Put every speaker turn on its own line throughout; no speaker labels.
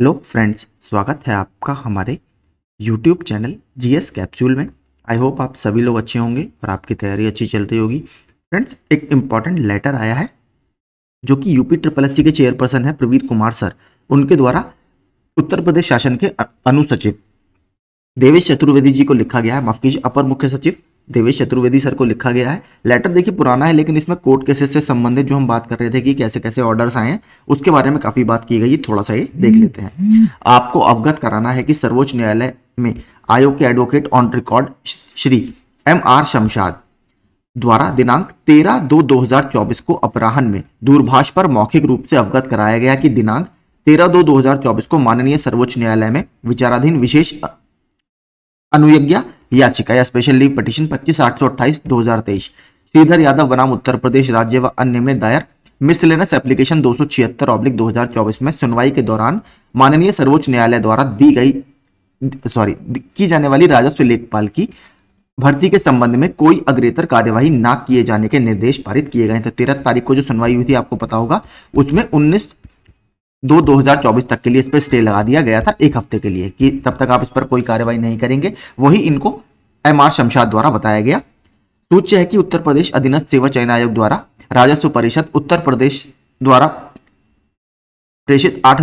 hello friends स्वागत है आपका हमारे यूट्यूब चैनल जीएस कैप्सूल में आई होप आप सभी लोग अच्छे होंगे और आपकी तैयारी अच्छी चल रही होगी फ्रेंड्स एक इम्पॉर्टेंट लेटर आया है जो कि यूपी ट्रिपल एस के चेयरपर्सन है प्रवीर कुमार सर उनके द्वारा उत्तर प्रदेश शासन के अनुसचिव देवेश चतुर्वेदी जी को लिखा गया है माफ कीजिए अपर मुख्य सचिव देवेश चतुर्वेदी सर को लिखा गया है लेटर देखिए पुराना है लेकिन इसमें कोर्ट केसेस से संबंधित जो हम बात कर रहे थे कि कैसे कैसे ऑर्डर्स आए हैं उसके बारे में काफ़ी बात की गई थोड़ा सा ये देख लेते हैं आपको अवगत कराना है कि सर्वोच्च न्यायालय में आयोग के advocate on record Shri M R Shamshad द्वारा दिनांक 13 दो 2024 को अपराहन में दूरभाष पर मौखिक रूप से अवगत कराया गया कि दिनांक 13 दो 2024 को माननीय सर्वोच्च न्यायालय में विचाराधीन विशेष अनुज्ञा याचिका या स्पेशल लीव पटिशन पच्चीस आठ सौ अट्ठाईस दो हजार तेईस श्रीधर यादव बनाम उत्तर प्रदेश राज्य व अन्य में दायर मिसलेनस एप्लीकेशन दो सौ छिहत्तर ऑब्लिक दो हजार चौबीस में सुनवाई के दौरान माननीय सर्वोच्च न्यायालय द्वारा दी गई सॉरी की जाने वाली राजस्व लेखपाल की भर्ती के संबंध में कोई अग्रेतर कार्यवाही ना किए जाने के निर्देश पारित किए गए तो तेरह तारीख को जो सुनवाई हुई थी आपको पता होगा उसमें उन्नीस दो 2024 तक के लिए इस पर स्टे लगा दिया गया था एक हफ्ते के लिए कि तब तक आप इस पर कोई कार्यवाही नहीं करेंगे वही इनको एम आर शमशाद द्वारा बताया गया सूच्य है कि उत्तर प्रदेश अधीनस्थ सेवा चयन आयोग द्वारा राजस्व परिषद उत्तर प्रदेश द्वारा प्रेषित आठ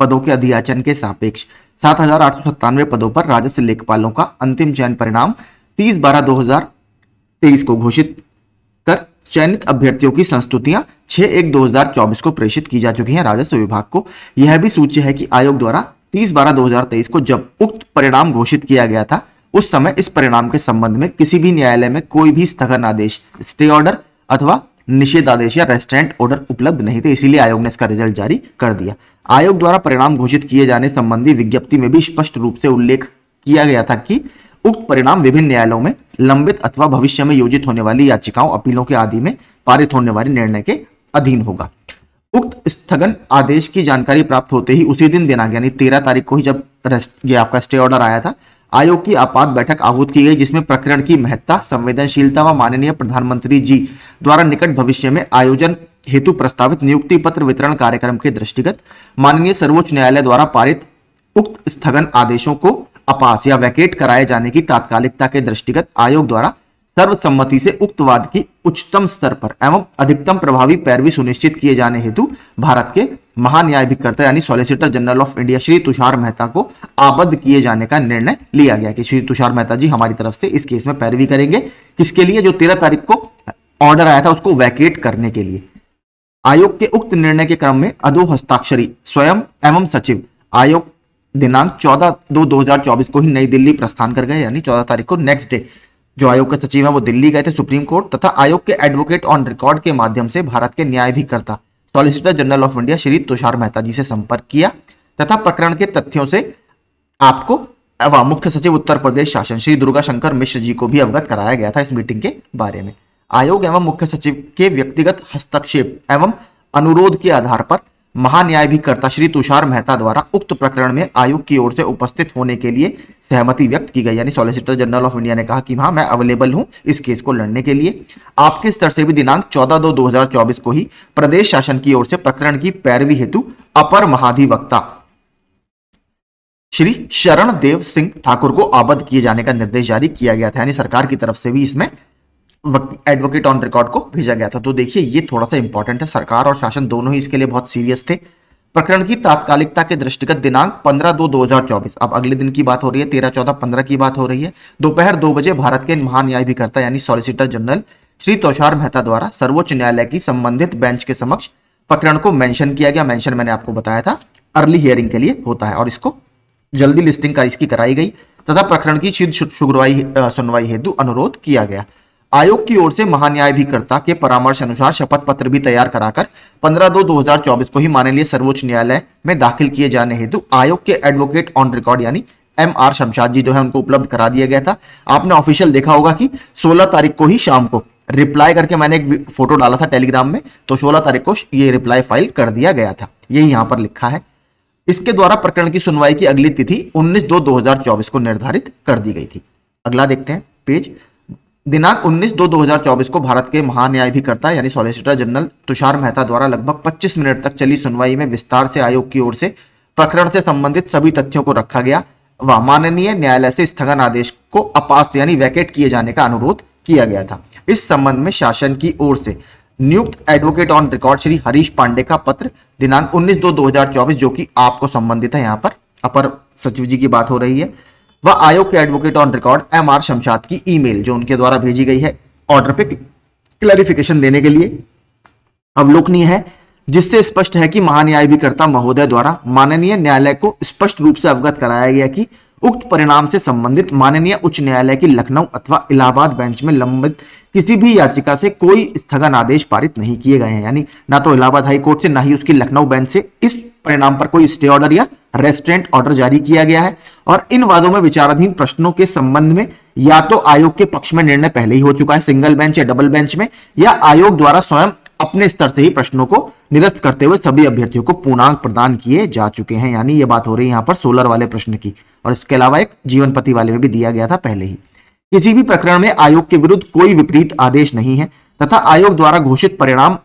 पदों के अधियाचन के सापेक्ष सात पदों पर राजस्व लेखपालों का अंतिम चयन परिणाम तीस बारह दो को घोषित कर चयनित अभ्यर्थियों की संस्तुतियां छह एक दो हजार चौबीस को प्रेषित की जा चुकी है राजस्व विभाग को यह भी सूची है कि आयोग द्वारा तीस बारह तेईस को जब उक्त परिणाम घोषित किया गया था उस समय इस परिणाम के संबंध में किसी भी न्यायालय में कोई भी स्थगन आदेश स्टे ऑर्डर अथवा निषेधादेश या रेस्टेंट ऑर्डर उपलब्ध नहीं थे इसीलिए आयोग ने इसका रिजल्ट जारी कर दिया आयोग द्वारा परिणाम घोषित किए जाने संबंधी विज्ञप्ति में भी स्पष्ट रूप से उल्लेख किया गया था कि उक्त परिणाम विभिन्न न्यायालयों में लंबित अथवा भविष्य में योजित होने वाली याचिकाओं अपीलों के आदि में पारित होने वाले निर्णय के अधीन होगा उक्त स्थगन आदेश की जानकारी प्राप्त होते ही उसी दिन देना गया तेरह तारीख को ही जब ये आपका स्टे ऑर्डर आया था आयोग की आपात बैठक आहूत की गई जिसमें प्रकरण की महत्ता संवेदनशीलता व माननीय प्रधानमंत्री जी द्वारा निकट भविष्य में आयोजन हेतु प्रस्तावित नियुक्ति पत्र वितरण कार्यक्रम के दृष्टिगत माननीय सर्वोच्च न्यायालय द्वारा पारित उक्त स्थगन आदेशों को अपास या वैकेट कराए जाने की तात्कालिकता के दृष्टिगत आयोग द्वारा सर्वसम्मति से उक्तवाद की उच्चतम स्तर पर एवं अधिकतम प्रभावी पैरवी सुनिश्चित किए जाने हेतु भारत के महान्यायभिकर्ता यानी solicitor general of India Shri Tushar Mehta को आबद्ध किए जाने का निर्णय लिया गया कि श्री तुषार मेहता जी हमारी तरफ से इस केस में पैरवी करेंगे किसके लिए जो तेरह तारीख को ऑर्डर आया था उसको वैकेट करने के लिए आयोग के उक्त निर्णय के क्रम में अधो हस्ताक्षरी स्वयं एवं सचिव आयोग दिनांक 14 दो 2024 को ही नई दिल्ली प्रस्थान कर गए यानी 14 तारीख को नेक्स्ट डे जो आयोग के सचिव हैं वो दिल्ली गए थे सुप्रीम कोर्ट तथा आयोग के एडवोकेट ऑन रिकॉर्ड के माध्यम से भारत के न्याय भी करता solicitor general of India Shri Tushar Mehta ji से संपर्क किया तथा प्रकरण के तथ्यों से आपको एवं मुख्य सचिव उत्तर प्रदेश शासन श्री दुर्गा शंकर मिश्र जी को भी अवगत कराया गया था इस मीटिंग के बारे में आयोग एवं मुख्य सचिव के व्यक्तिगत हस्तक्षेप एवं अनुरोध के आधार पर महान्यायाधिकर्ता श्री तुषार मेहता द्वारा उक्त प्रकरण में आयोग की ओर से उपस्थित होने के लिए सहमति व्यक्त की गई यानी सॉलिसिटर जनरल ऑफ इंडिया ने कहा कि हाँ मैं अवेलेबल हूं इस केस को लड़ने के लिए आपके स्तर से भी दिनांक 14 दो 2024 को ही प्रदेश शासन की ओर से प्रकरण की पैरवी हेतु अपर महाधिवक्ता श्री शरण देव सिंह ठाकुर को आबद्ध किए जाने का निर्देश जारी किया गया था यानी सरकार की तरफ से भी इसमें एडवोकेट ऑन रिकॉर्ड को भेजा गया था तो देखिए ये थोड़ा सा इंपॉर्टेंट है सरकार और शासन दोनों ही इसके लिए बहुत सीरियस थे प्रकरण की तात्कालिकता के दृष्टिगत दिनांक 15 दो 2024 अब अगले दिन की बात हो रही है 13 चौदह 15 की बात हो रही है दोपहर दो बजे भारत के महान्यायिकर्ता यानी सॉलिसिटर जनरल श्री तुषार मेहता द्वारा सर्वोच्च न्यायालय की संबंधित बेंच के समक्ष प्रकरण को मेंशन किया गया मेंशन मैंने आपको बताया था अर्ली हियरिंग के लिए होता है और इसको जल्दी लिस्टिंग का इसकी कराई गई तथा प्रकरण की शीघ्र सुनवाई हेतु अनुरोध किया गया आयोग की ओर से महान्यायभिकर्ता के परामर्श अनुसार शपथ पत्र भी तैयार कराकर 15 दो 2024 को ही माननीय सर्वोच्च न्यायालय में दाखिल किए जाने हेतु आयोग के एडवोकेट ऑन रिकॉर्ड यानी एम आर शमशाद जी जो है उनको उपलब्ध करा दिया गया था आपने ऑफिशियल देखा होगा कि 16 तारीख को ही शाम को रिप्लाई करके मैंने एक फोटो डाला था टेलीग्राम में तो सोलह तारीख को ये रिप्लाई फाइल कर दिया गया था यही यहाँ पर लिखा है इसके द्वारा प्रकरण की सुनवाई की अगली तिथि उन्नीस दो दो को निर्धारित कर दी गई थी अगला देखते हैं पेज दिनांक 19 दो 2024 को भारत के महान्यायाधिकर्ता यानी सॉलिसिटर जनरल तुषार मेहता द्वारा लगभग 25 मिनट तक चली सुनवाई में विस्तार से आयोग की ओर से प्रकरण से संबंधित सभी तथ्यों को रखा गया व माननीय न्यायालय से स्थगन आदेश को अपास यानी वैकेट किए जाने का अनुरोध किया गया था इस संबंध में शासन की ओर से नियुक्त advocate on record Shri Harish Pandey का पत्र दिनांक उन्नीस दो दो जो की आपको संबंधित है यहाँ पर अपर सचिव जी की बात हो रही है व आयोग के advocate on record M R Shamshad की ईमेल जो उनके द्वारा भेजी गई है ऑर्डर पे क्लैरिफिकेशन देने के लिए अवलोकनीय है जिससे स्पष्ट है कि महान्यायिकर्ता महोदय द्वारा माननीय न्यायालय को स्पष्ट रूप से अवगत कराया गया कि उक्त परिणाम से संबंधित माननीय उच्च न्यायालय की लखनऊ अथवा इलाहाबाद बेंच में लंबित किसी भी याचिका से कोई स्थगन आदेश पारित नहीं किए गए हैं यानी ना तो इलाहाबाद हाई कोर्ट से ना ही उसकी लखनऊ बेंच से इस परिणाम पर कोई स्टे ऑर्डर या रेस्टोरेंट ऑर्डर जारी किया गया है और इन वादों में विचाराधीन प्रश्नों के संबंध में या तो आयोग के पक्ष में निर्णय पहले ही हो चुका है सिंगल बेंच या डबल बेंच में या आयोग द्वारा स्वयं अपने स्तर से ही प्रश्नों को निरस्त करते हुए सभी अभ्यर्थियों को पूर्णांक प्रदान किए जा चुके हैं यानी ये बात हो रही है यहाँ पर सोलर वाले प्रश्न की और इसके अलावा एक जीवनपति वाले में भी दिया गया था पहले ही किसी भी प्रकरण में आयोग के विरुद्ध कोई विपरीत आदेश नहीं है तथा आयोग द्वारा घोषित परिणाम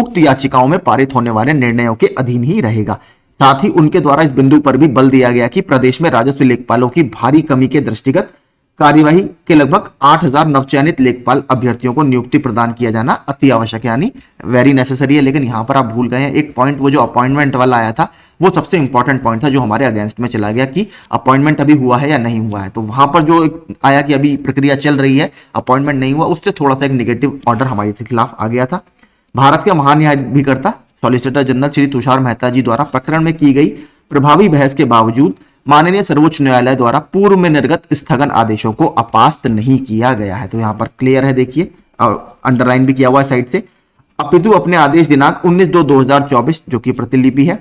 उक्त याचिकाओं में पारित होने वाले निर्णयों के अधीन ही रहेगा साथ ही उनके द्वारा इस बिंदु पर भी बल दिया गया कि प्रदेश में राजस्व लेखपालों की भारी कमी के दृष्टिगत कार्यवाही के लगभग आठ हजार नवचयनित लेखपाल अभ्यर्थियों को नियुक्ति प्रदान किया जाना अति आवश्यक है यानी वेरी नेसेसरी है लेकिन यहां पर आप भूल गए हैं एक पॉइंट वो जो अपॉइंटमेंट वाला आया था वो सबसे इंपॉर्टेंट पॉइंट था जो हमारे अगेंस्ट में चला गया कि अपॉइंटमेंट अभी हुआ है या नहीं हुआ है तो वहां पर जो आया कि अभी प्रक्रिया चल रही है अपॉइंटमेंट नहीं हुआ उससे थोड़ा सा एक निगेटिव ऑर्डर हमारे खिलाफ आ गया था भारत के न्यायाधिकर्ता सॉलिसिटर जनरल श्री तुषार मेहता जी द्वारा प्रकरण में की गई प्रभावी बहस के बावजूद माननीय सर्वोच्च न्यायालय द्वारा पूर्व में निर्गत स्थगन आदेशों को अपास्त नहीं किया गया है तो यहाँ पर क्लियर है देखिए और अंडरलाइन भी किया हुआ है साइड से अपितु अपने आदेश दिनांक 19 दो 2024 जो कि प्रतिलिपि है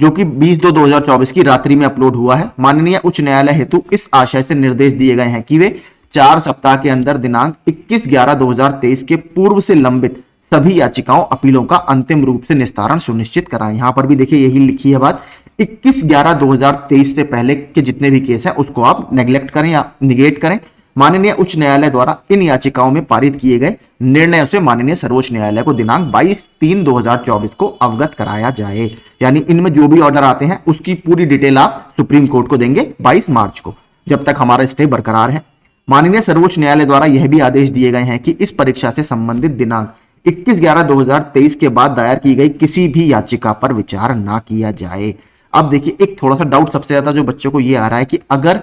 जो कि 20 दो 2024 की रात्रि में अपलोड हुआ है माननीय उच्च न्यायालय हेतु इस आशय से निर्देश दिए गए हैं कि वे चार सप्ताह के अंदर दिनांक 21 ग्यारह 2023 के पूर्व से लंबित सभी याचिकाओं अपीलों का अंतिम रूप से निस्तारण सुनिश्चित कराए यहां पर भी देखिए यही लिखी है बात 21 ग्यारह 2023 से पहले के जितने भी केस हैं उसको आप नेग्लेक्ट करें या निगेट करें माननीय उच्च न्यायालय द्वारा इन याचिकाओं में पारित किए गए निर्णयों से माननीय सर्वोच्च न्यायालय को दिनांक 22 तीन 2024 को अवगत कराया जाए यानी इनमें जो भी ऑर्डर आते हैं उसकी पूरी डिटेल आप सुप्रीम कोर्ट को देंगे 22 मार्च को जब तक हमारा स्टे बरकरार है माननीय सर्वोच्च न्यायालय द्वारा यह भी आदेश दिए गए हैं कि इस परीक्षा से संबंधित दिनांक इक्कीस ग्यारह दो के बाद दायर की गई किसी भी याचिका पर विचार ना किया जाए अब देखिए एक थोड़ा सा डाउट सबसे ज्यादा जो बच्चों को ये आ रहा है कि अगर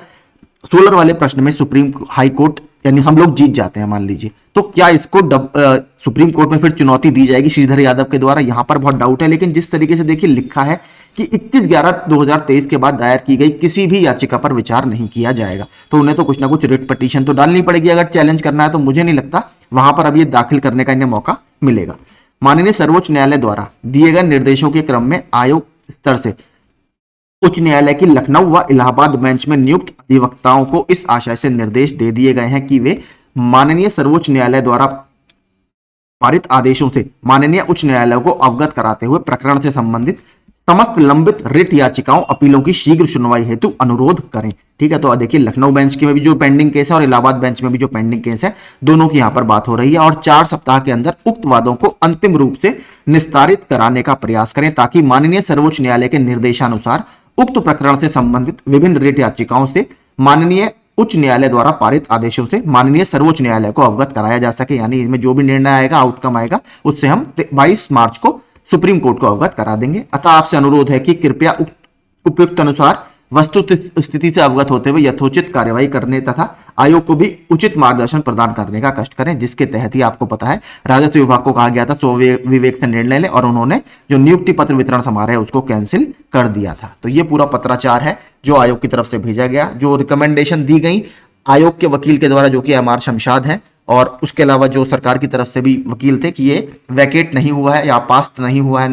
सोलर वाले प्रश्न में सुप्रीम हाई कोर्ट यानी हम लोग जीत जाते हैं मान लीजिए तो क्या इसको डब, आ, सुप्रीम कोर्ट में फिर चुनौती दी जाएगी श्रीधर यादव के द्वारा यहां पर बहुत डाउट है लेकिन जिस तरीके से देखिए लिखा है कि 21 ग्यारह 2023 के बाद दायर की गई किसी भी याचिका पर विचार नहीं किया जाएगा तो उन्हें तो कुछ ना कुछ रिट पटिशन तो डालनी पड़ेगी अगर चैलेंज करना है तो मुझे नहीं लगता वहां पर अब ये दाखिल करने का इन्हें मौका मिलेगा माननीय सर्वोच्च न्यायालय द्वारा दिए गए निर्देशों के क्रम में आयोग स्तर से उच्च न्यायालय की लखनऊ व इलाहाबाद बेंच में नियुक्त अधिवक्ताओं को इस आशय से निर्देश दे दिए गए हैं कि वे माननीय सर्वोच्च न्यायालय द्वारा पारित आदेशों से माननीय उच्च न्यायालय को अवगत कराते हुए प्रकरण से संबंधित समस्त लंबित रिट याचिकाओं अपीलों की शीघ्र सुनवाई हेतु अनुरोध करें ठीक है तो देखिए लखनऊ बेंच के में भी जो पेंडिंग केस है और इलाहाबाद बेंच में भी जो पेंडिंग केस है दोनों की यहां पर बात हो रही है और चार सप्ताह के अंदर उक्त वादों को अंतिम रूप से निस्तारित कराने का प्रयास करें ताकि माननीय सर्वोच्च न्यायालय के निर्देशानुसार उक्त प्रकरण से संबंधित विभिन्न रिट याचिकाओं से माननीय उच्च न्यायालय द्वारा पारित आदेशों से माननीय सर्वोच्च न्यायालय को अवगत कराया जा सके यानी इसमें जो भी निर्णय आएगा आउटकम आएगा उससे हम 22 मार्च को सुप्रीम कोर्ट को अवगत करा देंगे अतः आपसे अनुरोध है कि कृपया उपयुक्त अनुसार वस्तु स्थिति से अवगत होते हुए यथोचित कार्यवाही करने तथा आयोग को भी उचित मार्गदर्शन प्रदान करने का कष्ट करें जिसके तहत ही आपको पता है राजस्व विभाग को कहा गया था सो विवेक से निर्णय लें और उन्होंने जो नियुक्ति पत्र वितरण समारोह है उसको कैंसिल कर दिया था तो ये पूरा पत्राचार है जो आयोग की तरफ से भेजा गया जो रिकमेंडेशन दी गई आयोग के वकील के द्वारा जो कि एम आर शमशाद हैं और उसके अलावा जो सरकार की तरफ से भी वकील थे कि ये वैकेट नहीं हुआ है या पास नहीं हुआ है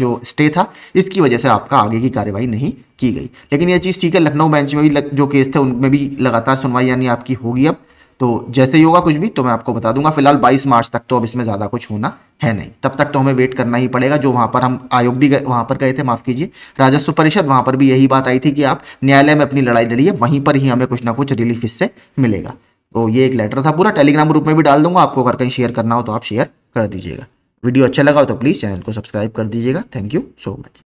जो स्टे था इसकी वजह से आपका आगे की कार्यवाही नहीं की गई लेकिन यह चीज़ ठीक है लखनऊ बेंच में भी लग, जो केस थे उनमें भी लगातार सुनवाई यानी आपकी होगी अब तो जैसे ही होगा कुछ भी तो मैं आपको बता दूंगा फिलहाल 22 मार्च तक तो अब इसमें ज़्यादा कुछ होना है नहीं तब तक तो हमें वेट करना ही पड़ेगा जो वहाँ पर हम आयोग भी गए वहाँ पर गए थे माफ़ कीजिए राजस्व परिषद वहाँ पर भी यही बात आई थी कि आप न्यायालय में अपनी लड़ाई लड़िए वहीं पर ही हमें कुछ ना कुछ रिलीफ इससे मिलेगा तो ये एक लेटर था पूरा टेलीग्राम ग्रुप में भी डाल दूंगा आपको अगर कहीं शेयर करना हो तो आप शेयर कर दीजिएगा वीडियो अच्छा लगा हो तो प्लीज़ चैनल को सब्सक्राइब कर दीजिएगा थैंक यू सो मच